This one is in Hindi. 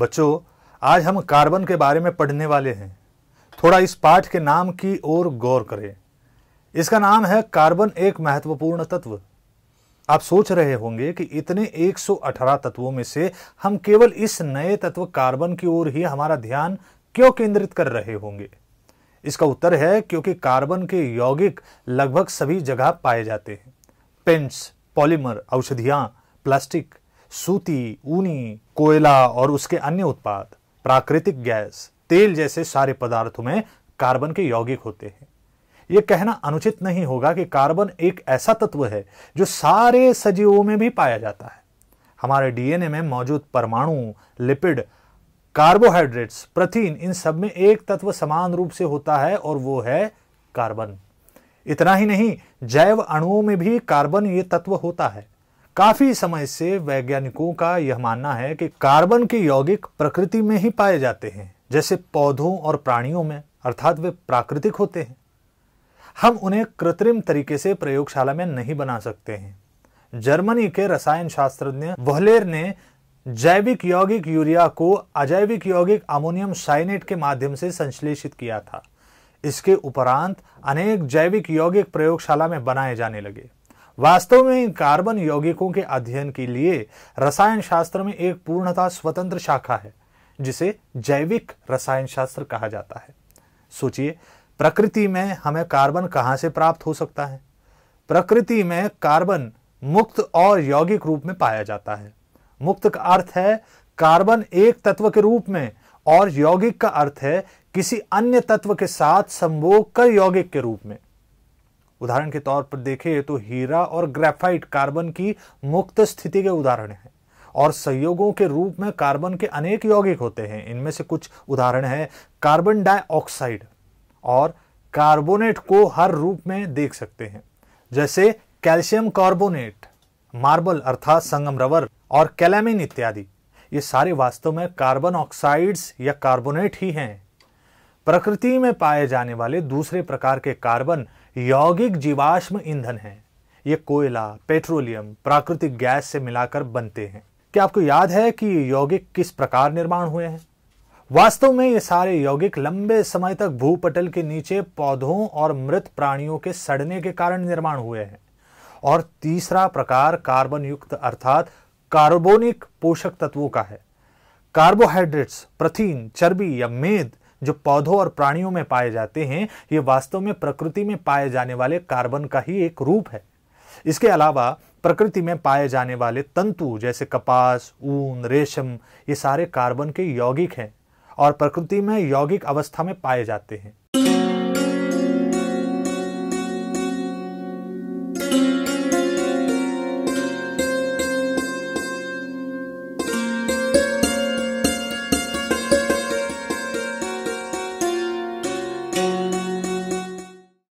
बच्चों आज हम कार्बन के बारे में पढ़ने वाले हैं थोड़ा इस पाठ के नाम की ओर गौर करें इसका नाम है कार्बन एक महत्वपूर्ण तत्व आप सोच रहे होंगे कि इतने 118 तत्वों में से हम केवल इस नए तत्व कार्बन की ओर ही हमारा ध्यान क्यों केंद्रित कर रहे होंगे इसका उत्तर है क्योंकि कार्बन के यौगिक लगभग सभी जगह पाए जाते हैं पेंट्स पॉलीमर औषधियां प्लास्टिक सूती ऊनी कोयला और उसके अन्य उत्पाद प्राकृतिक गैस तेल जैसे सारे पदार्थों में कार्बन के यौगिक होते हैं यह कहना अनुचित नहीं होगा कि कार्बन एक ऐसा तत्व है जो सारे सजीवों में भी पाया जाता है हमारे डीएनए में मौजूद परमाणु लिपिड कार्बोहाइड्रेट्स प्रथीन इन सब में एक तत्व समान रूप से होता है और वो है कार्बन इतना ही नहीं जैव अणुओं में भी कार्बन ये तत्व होता है काफी समय से वैज्ञानिकों का यह मानना है कि कार्बन के यौगिक प्रकृति में ही पाए जाते हैं जैसे पौधों और प्राणियों में अर्थात वे प्राकृतिक होते हैं हम उन्हें कृत्रिम तरीके से प्रयोगशाला में नहीं बना सकते हैं जर्मनी के रसायन शास्त्रज्ञ वहलेर ने जैविक यौगिक यूरिया को अजैविक यौगिक अमोनियम साइनेट के माध्यम से संश्लेषित किया था इसके उपरांत अनेक जैविक यौगिक प्रयोगशाला में बनाए जाने लगे वास्तव में इन कार्बन यौगिकों के अध्ययन के लिए रसायन शास्त्र में एक पूर्णता स्वतंत्र शाखा है जिसे जैविक रसायन शास्त्र कहा जाता है सोचिए प्रकृति में हमें कार्बन कहां से प्राप्त हो सकता है प्रकृति में कार्बन मुक्त और यौगिक रूप में पाया जाता है मुक्त का अर्थ है कार्बन एक तत्व के रूप में और यौगिक का अर्थ है किसी अन्य तत्व के साथ संभोग कर यौगिक के रूप में उदाहरण के तौर पर देखें तो हीरा और ग्रेफाइट कार्बन की मुक्त स्थिति के उदाहरण हैं और संयोगों के रूप में कार्बन के अनेक यौगिक होते हैं इनमें से कुछ उदाहरण है कार्बन डाइऑक्साइड और कार्बोनेट को हर रूप में देख सकते हैं जैसे कैल्शियम कार्बोनेट मार्बल अर्थात संगम रबर और कैलेमिन इत्यादि ये सारे वास्तव में कार्बन ऑक्साइड्स या कार्बोनेट ही हैं प्रकृति में पाए जाने वाले दूसरे प्रकार के कार्बन यौगिक जीवाश्म ईंधन हैं ये कोयला पेट्रोलियम प्राकृतिक गैस से मिलाकर बनते हैं क्या आपको याद है कि यौगिक किस प्रकार निर्माण हुए हैं वास्तव में ये सारे यौगिक लंबे समय तक भूपटल के नीचे पौधों और मृत प्राणियों के सड़ने के कारण निर्माण हुए हैं और तीसरा प्रकार कार्बन युक्त अर्थात कार्बोनिक पोषक तत्वों का है कार्बोहाइड्रेट्स प्रथीन चर्बी या मेद जो पौधों और प्राणियों में पाए जाते हैं ये वास्तव में प्रकृति में पाए जाने वाले कार्बन का ही एक रूप है इसके अलावा प्रकृति में पाए जाने वाले तंतु जैसे कपास ऊन रेशम ये सारे कार्बन के यौगिक हैं और प्रकृति में यौगिक अवस्था में पाए जाते हैं